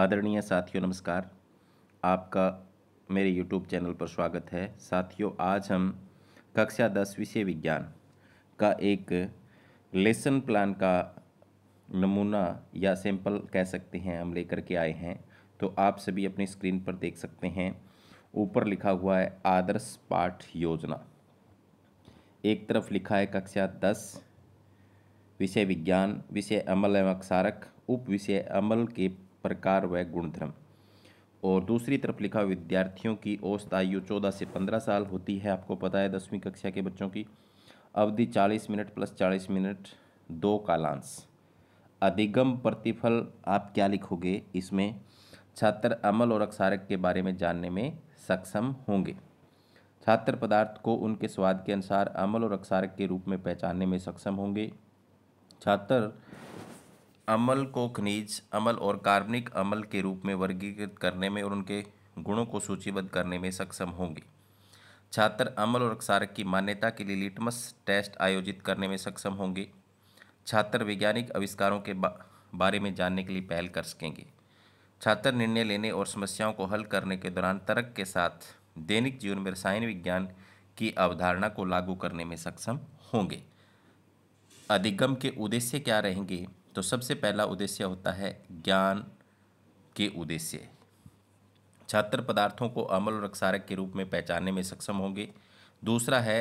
आदरणीय साथियों नमस्कार आपका मेरे YouTube चैनल पर स्वागत है साथियों आज हम कक्षा दस विषय विज्ञान का एक लेसन प्लान का नमूना या सैंपल कह सकते हैं हम लेकर के आए हैं तो आप सभी अपनी स्क्रीन पर देख सकते हैं ऊपर लिखा हुआ है आदर्श पाठ योजना एक तरफ लिखा है कक्षा दस विषय विज्ञान विषय अमल एवं अक्षारक उप विषय अमल के प्रकार व गुणधर्म और दूसरी तरफ लिखा विद्यार्थियों की औसत आयु चौदह से पंद्रह साल होती है आपको पता है दसवीं कक्षा के बच्चों की अवधि चालीस मिनट प्लस चालीस मिनट दो कालांश अधिगम प्रतिफल आप क्या लिखोगे इसमें छात्र अमल और अक्षारक के बारे में जानने में सक्षम होंगे छात्र पदार्थ को उनके स्वाद के अनुसार अमल और अक्षारक के रूप में पहचानने में सक्षम होंगे छात्र अमल को खनिज अमल और कार्बनिक अमल के रूप में वर्गीकृत करने में और उनके गुणों को सूचीबद्ध करने में सक्षम होंगे छात्र अमल और क्षारक की मान्यता के लिए लिटमस टेस्ट आयोजित करने में सक्षम होंगे छात्र वैज्ञानिक आविष्कारों के बा, बारे में जानने के लिए पहल कर सकेंगे छात्र निर्णय लेने और समस्याओं को हल करने के दौरान तर्क के साथ दैनिक जीवन में रसायन विज्ञान की अवधारणा को लागू करने में सक्षम होंगे अधिगम के उद्देश्य क्या रहेंगे तो सबसे पहला उद्देश्य होता है ज्ञान के उद्देश्य छात्र पदार्थों को अमल और अक्षारक के रूप में पहचानने में सक्षम होंगे दूसरा है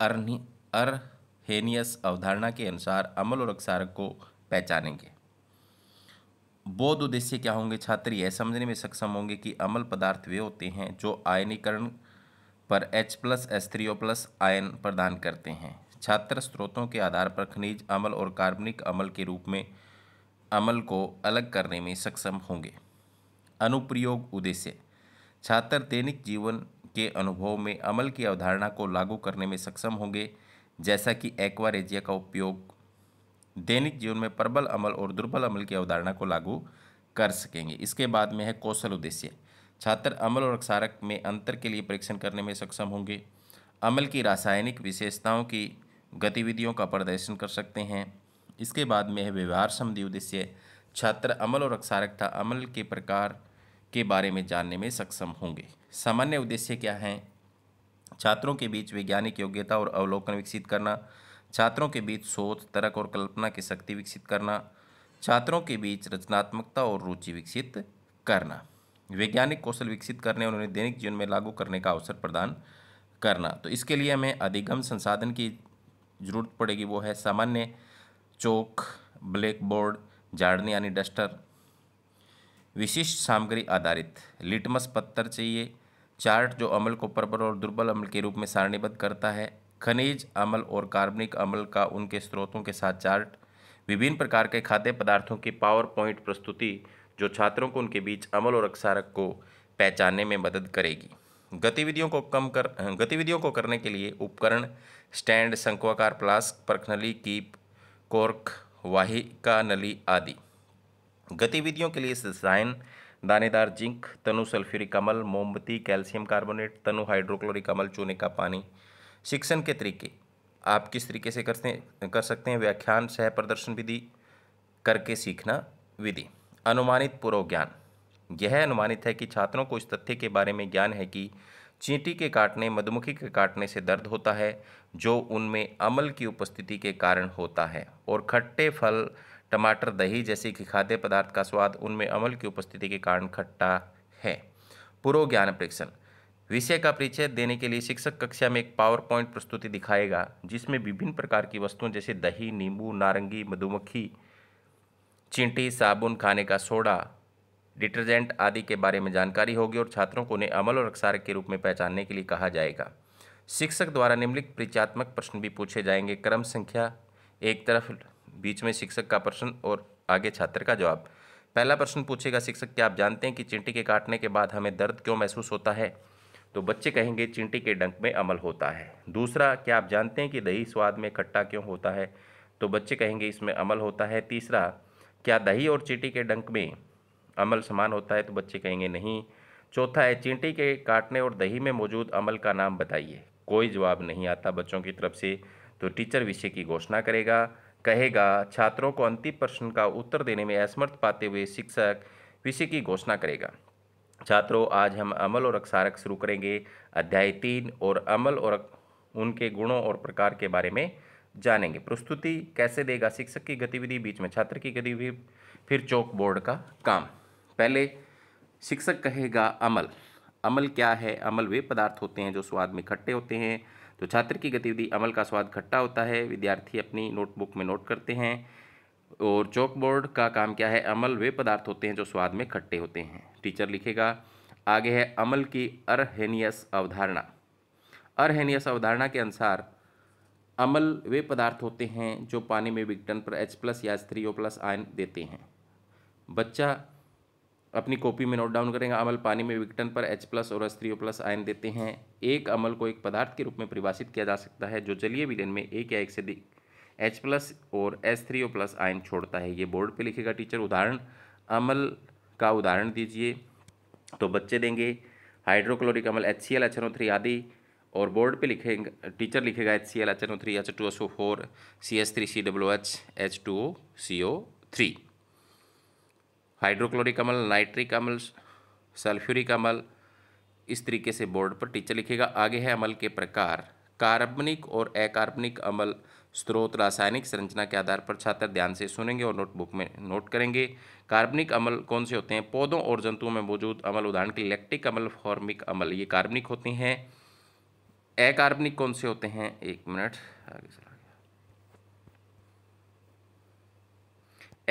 अर्हेनियस अरहेनियस अवधारणा के अनुसार अमल और रक्षारक को पहचानेंगे बौद्ध उद्देश्य क्या होंगे छात्र यह समझने में सक्षम होंगे कि अमल पदार्थ वे होते हैं जो आयनीकरण पर H plus S three O plus आयन प्रदान करते हैं छात्र स्रोतों के आधार पर खनिज अमल और कार्बनिक अमल के रूप में अमल को अलग करने में सक्षम होंगे अनुप्रयोग उद्देश्य छात्र दैनिक जीवन के अनुभव में अमल की अवधारणा को लागू करने में सक्षम होंगे जैसा कि एक्वारेजिया का उपयोग दैनिक जीवन में प्रबल अमल और दुर्बल अमल की अवधारणा को लागू कर सकेंगे इसके बाद में है कौशल उद्देश्य छात्र अमल और अक्षारक में अंतर के लिए परीक्षण करने में सक्षम होंगे अमल की रासायनिक विशेषताओं की गतिविधियों का प्रदर्शन कर सकते हैं इसके बाद में है व्यवहार संबंधी उद्देश्य छात्र अमल और अक्षारकता अमल के प्रकार के बारे में जानने में सक्षम होंगे सामान्य उद्देश्य क्या हैं छात्रों के बीच वैज्ञानिक योग्यता और अवलोकन विकसित करना छात्रों के बीच सोच तर्क और कल्पना की शक्ति विकसित करना छात्रों के बीच रचनात्मकता और रुचि विकसित करना वैज्ञानिक कौशल विकसित करने और उन्हें दैनिक जीवन में लागू करने का अवसर प्रदान करना तो इसके लिए हमें अधिगम संसाधन की ज़रूरत पड़ेगी वो है सामान्य चौक ब्लैक बोर्ड झाड़नी यानी डस्टर विशिष्ट सामग्री आधारित लिटमस पत्थर चाहिए चार्ट जो अमल को प्रबल और दुर्बल अमल के रूप में सारणीबद्ध करता है खनिज अमल और कार्बनिक अमल का उनके स्रोतों के साथ चार्ट विभिन्न प्रकार के खाद्य पदार्थों की पावर पॉइंट प्रस्तुति जो छात्रों को उनके बीच अमल और अक्षारक को पहचानने में मदद करेगी गतिविधियों को कम कर गतिविधियों को करने के लिए उपकरण स्टैंड शंक्वाकार प्लास्क परखनली कीप कोर्क वाहिका नली आदि गतिविधियों के लिए रसायन दानेदार जिंक तनु सल्फ्यूरिक अमल मोमबत्ती कैल्शियम कार्बोनेट तनु हाइड्रोक्लोरिक अमल चूने का पानी शिक्षण के तरीके आप किस तरीके से करते कर सकते हैं व्याख्यान सह प्रदर्शन विधि करके सीखना विधि अनुमानित पूर्व ज्ञान यह अनुमानित है कि छात्रों को इस तथ्य के बारे में ज्ञान है कि चींटी के काटने मधुमक्खी के काटने से दर्द होता है जो उनमें अमल की उपस्थिति के कारण होता है और खट्टे फल टमाटर दही जैसे कि खाद्य पदार्थ का स्वाद उनमें अमल की उपस्थिति के कारण खट्टा है पूर्व ज्ञान प्रेक्षण विषय का परिचय देने के लिए शिक्षक कक्षा में एक पावर पॉइंट प्रस्तुति दिखाएगा जिसमें विभिन्न प्रकार की वस्तुओं जैसे दही नींबू नारंगी मधुमक्खी चींटी साबुन खाने का सोडा डिटर्जेंट आदि के बारे में जानकारी होगी और छात्रों को उन्हें अमल और अक्सार के रूप में पहचानने के लिए कहा जाएगा शिक्षक द्वारा निम्नलिखित परिचयात्मक प्रश्न भी पूछे जाएंगे क्रम संख्या एक तरफ बीच में शिक्षक का प्रश्न और आगे छात्र का जवाब पहला प्रश्न पूछेगा शिक्षक क्या आप जानते हैं कि चिंटी के काटने के बाद हमें दर्द क्यों महसूस होता है तो बच्चे कहेंगे चिंटी के डंक में अमल होता है दूसरा क्या आप जानते हैं कि दही स्वाद में खट्टा क्यों होता है तो बच्चे कहेंगे इसमें अमल होता है तीसरा क्या दही और चिंटी के डंक में अमल समान होता है तो बच्चे कहेंगे नहीं चौथा है चींटी के काटने और दही में मौजूद अमल का नाम बताइए कोई जवाब नहीं आता बच्चों की तरफ से तो टीचर विषय की घोषणा करेगा कहेगा छात्रों को अंतिम प्रश्न का उत्तर देने में असमर्थ पाते हुए शिक्षक विषय की घोषणा करेगा छात्रों आज हम अमल और अक्षारक शुरू करेंगे अध्याय तीन और अमल और उनके गुणों और प्रकार के बारे में जानेंगे प्रस्तुति कैसे देगा शिक्षक की गतिविधि बीच में छात्र की गतिविधि फिर चौक बोर्ड का काम पहले शिक्षक कहेगा अमल अमल क्या है अमल वे पदार्थ होते हैं जो स्वाद में खट्टे होते हैं तो छात्र की गतिविधि अमल का स्वाद खट्टा होता है विद्यार्थी अपनी नोटबुक में नोट करते हैं और चॉकबोर्ड का काम क्या है अमल वे पदार्थ होते हैं जो स्वाद में खट्टे होते हैं टीचर लिखेगा आगे है अमल की अरहेनियस अवधारणा अरहेनियस अवधारणा के अनुसार अमल वे पदार्थ होते हैं जो पानी में विघटन पर एच प्लस या एच थ्री ओ प्लस आयन देते हैं बच्चा अपनी कॉपी में नोट डाउन करेंगे अमल पानी में विघटन पर एच प्लस और स्त्रीओ प्लस आयन देते हैं एक अमल को एक पदार्थ के रूप में परिभाषित किया जा सकता है जो जलीय विलयन में एक या एक से अधिक एच प्लस और एस थ्री ओ प्लस आयन छोड़ता है ये बोर्ड पे लिखेगा टीचर उदाहरण अमल का उदाहरण दीजिए तो बच्चे देंगे हाइड्रोक्लोरिक अमल H C L H N O three आदि और बोर्ड पे लिखेंगे टीचर लिखेगा H C L H N O three H two S O four C S three C W H H two O C O three hydrochloric अमल nitric अमल sulphuric अमल इस तरीके से बोर्ड पर टीचर लिखेगा आगे है अमल के प्रकार कार्बनिक और अकार्बनिक अमल स्रोत रासायनिक संरचना के आधार पर छात्र ध्यान से सुनेंगे और नोटबुक में नोट करेंगे कार्बनिक अमल कौन से होते हैं पौधों और जंतुओं में मौजूद अमल उदाहरण के लैक्टिक अमल फॉर्मिक अमल ये कार्बनिक होते हैं अकार्बनिक कौन से होते हैं एक मिनट आगे सर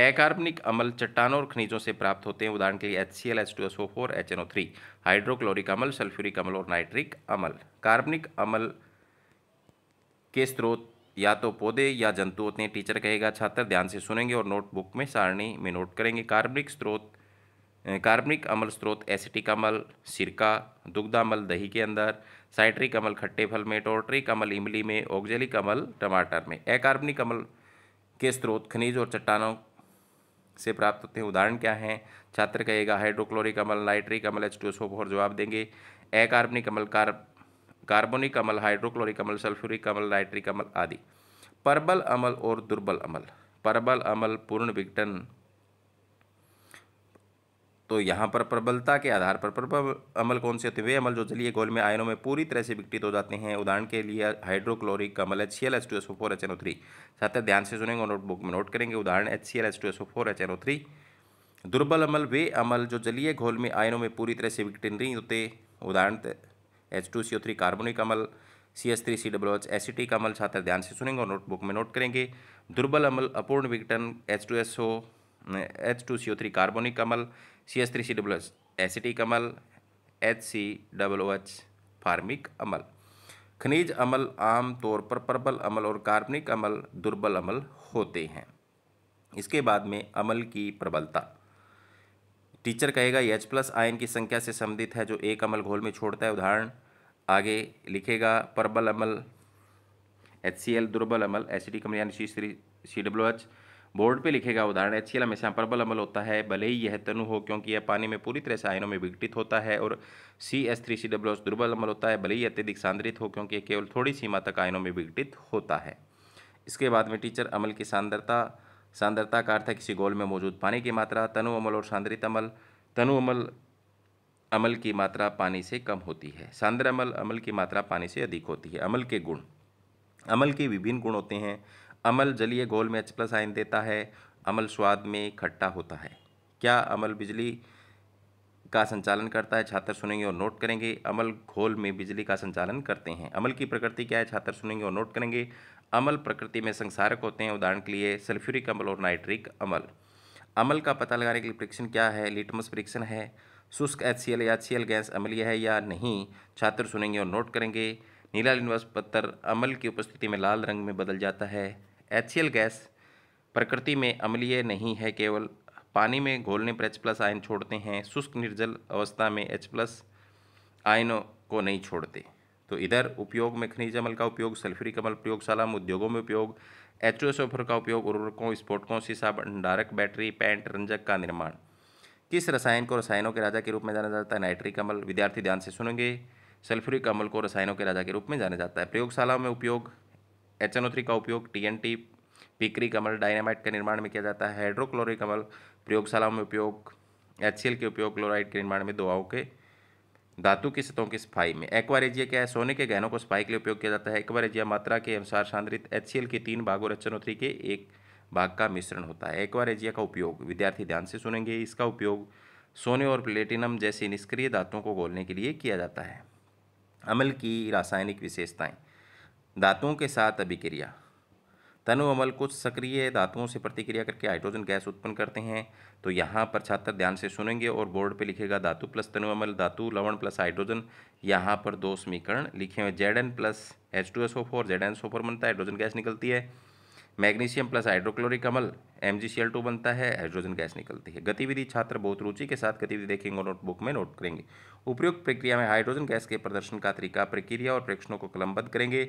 अकार्बनिक अमल चट्टानों और खनिजों से प्राप्त होते हैं उदाहरण के लिए H C L H two S O four H N O three hydrochloric अमल सल्फ्यूरिक अमल और नाइट्रिक अमल कार्बनिक अमल के स्रोत या तो पौधे या जंतु होते हैं टीचर कहेगा छात्र ध्यान से सुनेंगे और नोटबुक में सारणी में नोट करेंगे कार्बनिक स्रोत कार्बनिक अमल स्रोत एसिटिक अमल सिरका दुग्धामल दही के अंदर साइट्रिक अमल खट्टे फल में टोट्रिक अमल इमली में ऑक्जेलिक अमल टमाटर में अकार्बनिक अमल के स्रोत खनिज और चट्टानों से प्राप्त होते हैं उदाहरण क्या हैं छात्र कहेगा हाइड्रोक्लोरिक अमल नाइट्रिक अमल एच टू फोर जवाब देंगे कार्बनिक अमल कार कार्बोनिक अमल हाइड्रोक्लोरिक अमल सल्फ्यूरिक अमल नाइट्रिक अमल आदि परबल अमल और दुर्बल अमल परबल अमल पूर्ण विघटन तो यहाँ पर प्रबलता के आधार पर प्रबल अमल कौन से होते हैं वे अमल जो जलीय घोल में आयनों में पूरी तरह से विकटित हो जाते हैं उदाहरण के लिए हाइड्रोक्लोरिक अमल H C L S two S O four H N O three साथ ध्यान से सुनेंगे और नोटबुक में नोट करेंगे उदाहरण H C L S two S O four H N O three दुर्बल अमल वे अमल जो जलीय घोल में आयनों में पूरी तरह से विकटित नहीं होते उदाहरण H two C O three carbonic अमल C S three C W H acetic अमल छात्र ध्यान से सुनेंगे और नोटबुक में नोट करेंगे दुर्बल अमल अपूर्ण विघटन H two S O H two C O three carbonic अमल C S three C W S acetic अमल H C W H formic अमल खनिज अमल आम तौर पर प्रबल अमल और कार्बनिक अमल दुर्बल अमल होते हैं इसके बाद में अमल की प्रबलता टीचर कहेगा एच प्लस आयन की संख्या से संबंधित है जो एक अमल घोल में छोड़ता है उदाहरण आगे लिखेगा प्रबल अमल एच सी एल दुर्बल अमल एसिडिक अमल यानी C C W H board पे लिखेगा उदाहरण एच हमेशा प्रबल अमल होता है भले ही यह तनु हो क्योंकि यह पानी में पूरी तरह से आयनों में विघटित होता है और C S three C W S दुर्बल अमल होता है भले ही अत्यधिक सांद्रित हो क्योंकि यह केवल थोड़ी सीमा तक आयनों में विघटित होता है इसके बाद में टीचर अमल की सांद्रता सांद्रता का अर्थ है किसी गोल में मौजूद पानी की मात्रा तनु अमल और सांद्रित अमल तनु अमल अमल की मात्रा पानी से कम होती है सांद्र अमल अमल की मात्रा पानी से अधिक होती है अमल के गुण अमल के विभिन्न गुण होते हैं अमल जलीय गोल में एच प्लस आयन देता है अमल स्वाद में खट्टा होता है क्या अमल बिजली का संचालन करता है छात्र सुनेंगे और नोट करेंगे अमल घोल में बिजली का संचालन करते हैं अमल की प्रकृति क्या है छात्र सुनेंगे और नोट करेंगे अमल प्रकृति में संसारक होते हैं उदाहरण के लिए सल्फ्यूरिक अमल और नाइट्रिक अमल अमल का पता लगाने के लिए परीक्षण क्या है लिटमस परीक्षण है शुष्क एच या एच गैस अमलीय है या नहीं छात्र सुनेंगे और नोट करेंगे नीला लिनवास पत्थर अम्ल की उपस्थिति में लाल रंग में बदल जाता है एच गैस प्रकृति में अम्लीय नहीं है केवल पानी में घोलने पर एच प्लस आयन छोड़ते हैं शुष्क निर्जल अवस्था में एच प्लस आयनों को नहीं छोड़ते तो इधर उपयोग में खनिज अमल का उपयोग सल्फ्रिक अमल प्रयोगशाला में उद्योगों में उपयोग एच ओ सोफर का उपयोग उर्वरकों स्फोटकों शीशा भंडारक बैटरी पैंट रंजक का निर्माण किस रसायन को रसायनों के राजा के रूप में जाना जाता है नाइट्रिक अमल विद्यार्थी ध्यान से सुनेंगे सल्फ्यूरिक अम्ल को रसायनों के राजा के रूप में जाना जाता है प्रयोगशाला में उपयोग एच का उपयोग टी एन टी पिकरी अमल डायनामाइट के निर्माण में किया जाता है हाइड्रोक्लोरिक अमल प्रयोगशालाओं में उपयोग एच के उपयोग क्लोराइड के निर्माण में दवाओं के धातु की सतहों की सफाई में एक्वारेजिया क्या है सोने के गहनों को सफाई के लिए उपयोग किया जाता है एक्वारेजिया मात्रा के अनुसार सांद्रित एच के तीन भाग और एच के एक भाग का मिश्रण होता है एक्वारेजिया का उपयोग विद्यार्थी ध्यान से सुनेंगे इसका उपयोग सोने और प्लेटिनम जैसी निष्क्रिय धातुओं को घोलने के लिए किया जाता है अमल की रासायनिक विशेषताएं दातुओं के साथ अभिक्रिया तनु अमल कुछ सक्रिय दातुओं से प्रतिक्रिया करके हाइड्रोजन गैस उत्पन्न करते हैं तो यहाँ पर छात्र ध्यान से सुनेंगे और बोर्ड पे लिखेगा धातु प्लस तनु अमल धातु लवण प्लस हाइड्रोजन यहाँ पर दो समीकरण लिखे हुए Z N plus H two S O four Z N S O four बनता है हाइड्रोजन गैस निकलती है मैग्नीशियम प्लस हाइड्रोक्लोरिक अमल एम टू बनता है हाइड्रोजन गैस निकलती है गतिविधि छात्र बहुत रुचि के साथ गतिविधि देखेंगे नोटबुक में नोट करेंगे उपयुक्त प्रक्रिया में हाइड्रोजन गैस के प्रदर्शन का तरीका प्रक्रिया और प्रेक्षणों को कलमबद्ध करेंगे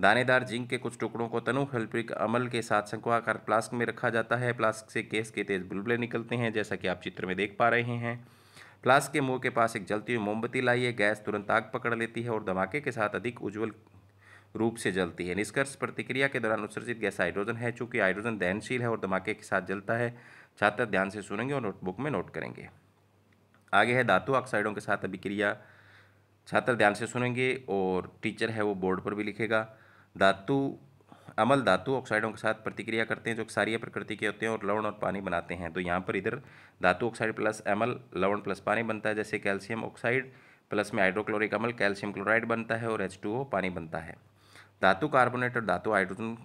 दानेदार जिंक के कुछ टुकड़ों को तनु हेल्प्रिक अमल के साथ शंकुआकार प्लास्क में रखा जाता है प्लास्क से गैस के तेज बुलबुले निकलते हैं जैसा कि आप चित्र में देख पा रहे हैं प्लास्क के मुंह के पास एक जलती हुई मोमबत्ती लाइए गैस तुरंत आग पकड़ लेती है और धमाके के साथ अधिक उज्जवल रूप से जलती है निष्कर्ष प्रतिक्रिया के दौरान उत्सर्जित गैस हाइड्रोजन है चूँकि हाइड्रोजन दहनशील है और धमाके के साथ जलता है छात्र ध्यान से सुनेंगे और नोटबुक में नोट करेंगे आगे है धातु ऑक्साइडों के साथ अभिक्रिया छात्र ध्यान से सुनेंगे और टीचर है वो बोर्ड पर भी लिखेगा धातु अमल धातु ऑक्साइडों के साथ प्रतिक्रिया करते हैं जो क्षारीय प्रकृति के होते हैं और लवण और पानी बनाते हैं तो यहाँ पर इधर धातु ऑक्साइड प्लस अमल लवण प्लस पानी बनता है जैसे कैल्शियम ऑक्साइड प्लस में हाइड्रोक्लोरिक अमल कैल्शियम क्लोराइड बनता है और एच टू पानी बनता है धातु कार्बोनेट और धातु हाइड्रोजन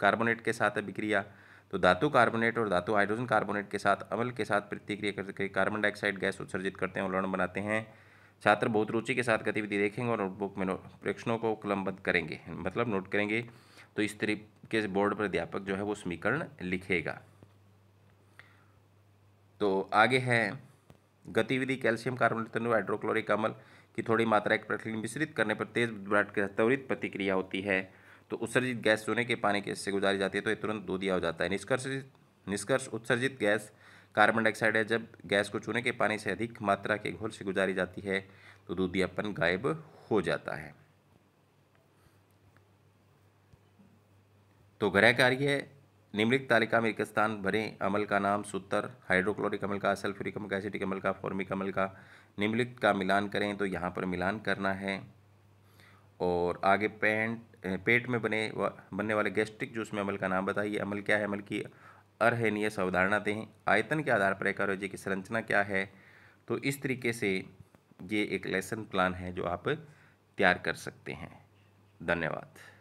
कार्बोनेट के साथ अभिक्रिया तो धातु कार्बोनेट और धातु हाइड्रोजन कार्बोनेट के साथ अमल के साथ प्रतिक्रिया करके कार्बन डाइऑक्साइड गैस उत्सर्जित करते हैं और लवण बनाते हैं छात्र बहुत रुचि के साथ गतिविधि देखेंगे और नोटबुक में प्रश्नों को कलमबद्ध करेंगे मतलब नोट करेंगे तो इस तरीके से बोर्ड पर अध्यापक जो है वो समीकरण लिखेगा तो आगे है गतिविधि कैल्शियम कार्बोनेट तनु हाइड्रोक्लोरिक अमल की थोड़ी मात्रा एक प्रक्रिया मिश्रित करने पर तेज ब्लड की त्वरित प्रतिक्रिया होती है तो उत्सर्जित गैस सोने के पानी के इससे गुजारी जाती है तो ये तुरंत दो दिया हो जाता है निष्कर्ष निष्कर्ष उत्सर्जित गैस कार्बन डाइऑक्साइड है जब गैस को चूने के पानी से अधिक मात्रा के घोल से गुजारी जाती है तो दूधियापन गायब हो जाता है तो ग्रह कार्य निम्नलिखित तालिका में एक स्थान भरें अमल का नाम सूत्र हाइड्रोक्लोरिक अमल का सल्फ्यूरिक अमल का एसिटिक अमल का फॉर्मिक अमल का निम्नलिखित का मिलान करें तो यहाँ पर मिलान करना है और आगे पेंट पेट में बने वा, बनने वाले गैस्ट्रिक जूस में अमल का नाम बताइए अमल क्या है अमल की अर्हनीय अवधारणा दें आयतन के आधार पर एकारोजी की संरचना क्या है तो इस तरीके से ये एक लेसन प्लान है जो आप तैयार कर सकते हैं धन्यवाद